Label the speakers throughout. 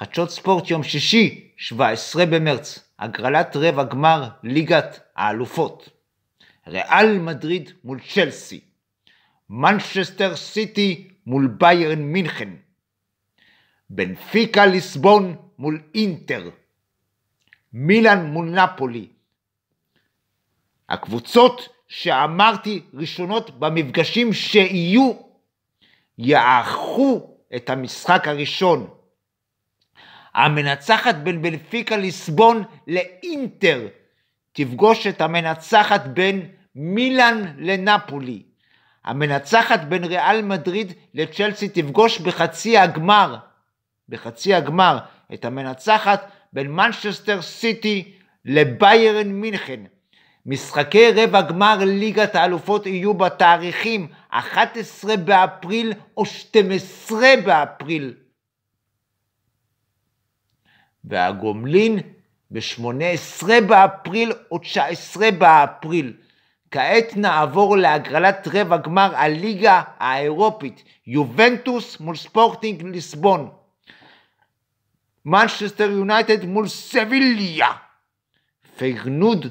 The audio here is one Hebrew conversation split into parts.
Speaker 1: חדשות ספורט יום שישי, 17 במרץ, הגרלת רבע גמר ליגת האלופות. ריאל מדריד מול צ'לסי. מנצ'סטר סיטי מול ביירן מינכן. בנפיקה ליסבון מול אינטר. מילאן מול נפולי. הקבוצות שאמרתי ראשונות במפגשים שיהיו, יערכו את המשחק הראשון המנצחת בין בנפיקה ליסבון לאינטר תפגוש את המנצחת בין מילאן לנפולי. המנצחת בין ריאל מדריד לצ'לסי תפגוש בחצי הגמר, בחצי הגמר, את המנצחת בין מנצ'סטר סיטי לביירן מינכן. משחקי רבע גמר ליגת האלופות יהיו בתאריכים 11 באפריל או 12 באפריל והגומלין ב-18 באפריל או 19 באפריל. כעת נעבור להגרלת רבע גמר הליגה האירופית, יובנטוס מול ספורטינג ליסבון. מנצ'סטר יונייטד מול סביליה. פיירנוד,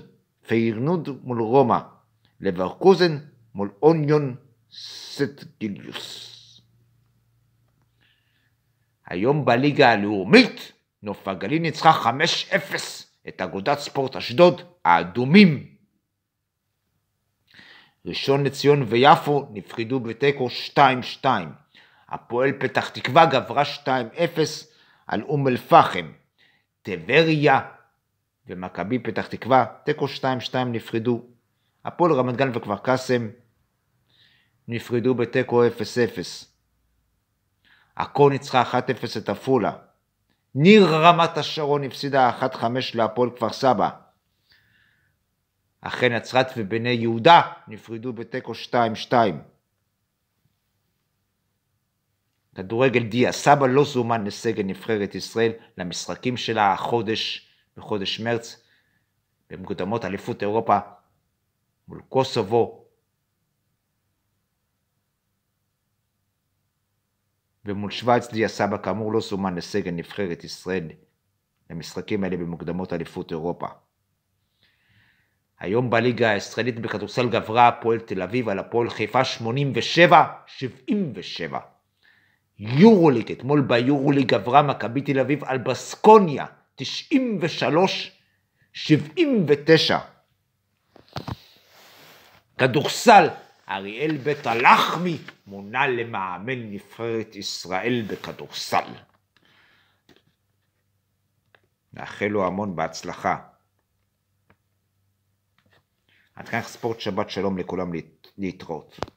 Speaker 1: פיירנוד מול רומא. לברקוזן מול אוניון סטגיליוס. היום בליגה הלאומית נוף הגליל ניצחה 5-0 את אגודת ספורט אשדוד, האדומים. ראשון לציון ויפו נפחדו בתיקו 2-2. הפועל פתח תקווה גברה 2-0 על אום אל-פחם. טבריה ומכבי פתח תקווה, תיקו 2-2 נפרדו. הפועל רמת גן וכפר קאסם נפרדו בתיקו 0-0. עכו ניצחה 1-0 את עפולה. ניר רמת השרון הפסידה 1-5 להפועל כפר סבא. אכן נצרת ובני יהודה נפרדו בתיקו 2-2. כדורגל דיה סבא לא זומן לסגל נבחרת ישראל למשחקים שלה החודש, בחודש מרץ, במקודמות אליפות אירופה מול קוסובו ומול שווייץ דיה סבא כאמור לא סומן לסגל נבחרת ישראל למשחקים האלה במוקדמות אליפות אירופה. היום בליגה הישראלית בכדורסל גברה הפועל תל אביב על הפועל חיפה 87, 77. יורוליג, אתמול ביורוליג גברה מכבי תל אביב על בסקוניה 93, 79. כדורסל אריאל בית הלחמי מונה למאמן נבחרת ישראל בכדורסל. נאחל לו המון בהצלחה. עד כאן ספורט שבת שלום לכולם להתראות.